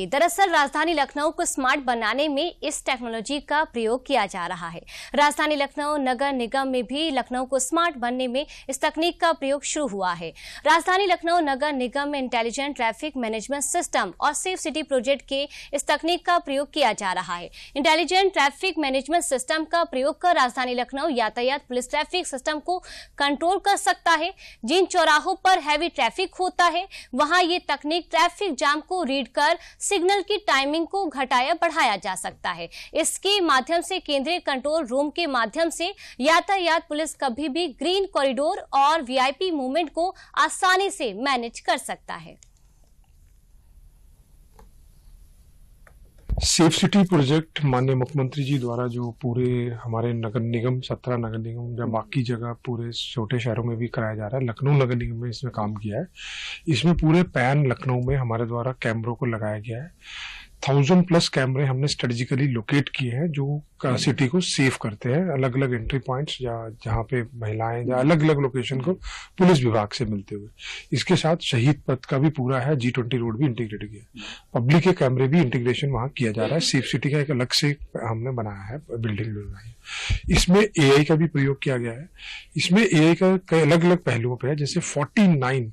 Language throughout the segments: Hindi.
दरअसल राजधानी लखनऊ को स्मार्ट बनाने में इस टेक्नोलॉजी का प्रयोग किया जा रहा है राजधानी लखनऊ नगर निगम में भी लखनऊ को स्मार्ट बनने में इस तकनीक का प्रयोग शुरू हुआ है राजधानी लखनऊ नगर निगम में इंटेलिजेंट ट्रैफिक मैनेजमेंट सिस्टम और सेफ सिटी प्रोजेक्ट के इस तकनीक का प्रयोग किया जा रहा है इंटेलिजेंट ट्रैफिक मैनेजमेंट सिस्टम का प्रयोग कर राजधानी लखनऊ यातायात पुलिस ट्रैफिक सिस्टम को कंट्रोल कर सकता है जिन चौराहों पर हैवी ट्रैफिक होता है वहाँ ये तकनीक ट्रैफिक जाम को रीड कर सिग्नल की टाइमिंग को घटाया बढ़ाया जा सकता है इसके माध्यम से केंद्रीय कंट्रोल रूम के माध्यम से यातायात पुलिस कभी भी ग्रीन कॉरिडोर और वीआईपी मूवमेंट को आसानी से मैनेज कर सकता है सेफ सिटी प्रोजेक्ट माननीय मुख्यमंत्री जी द्वारा जो पूरे हमारे नगर निगम सत्रह नगर निगम या बाकी जगह पूरे छोटे शहरों में भी कराया जा रहा है लखनऊ नगर निगम में इसमें काम किया है इसमें पूरे पैन लखनऊ में हमारे द्वारा कैमरों को लगाया गया है थाउजेंड प्लस कैमरे हमने स्ट्रेटेजिकली लोकेट किए हैं जो सिटी हम्म। को सेफ करते हैं अलग अलग एंट्री पॉइंट्स या जहाँ पे महिलाएं या अलग अलग लोकेशन को पुलिस विभाग से मिलते हुए इसके साथ शहीद पथ का भी पूरा है जी ट्वेंटी रोड भी इंटीग्रेट किया पब्लिक के कैमरे भी इंटीग्रेशन वहाँ किया जा रहा है सेफ सिटी का एक अलग से हमने बनाया है बिल्डिंग बनाई है इसमें ए का भी प्रयोग किया गया है इसमें ए का कई अलग अलग पहलुओं पर है जैसे फोर्टी नाइन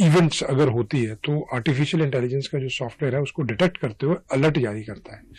इवेंट्स अगर होती है तो आर्टिफिशियल इंटेलिजेंस का जो सॉफ्टवेयर है उसको डिटेक्ट करते हुए अलर्ट जारी करता है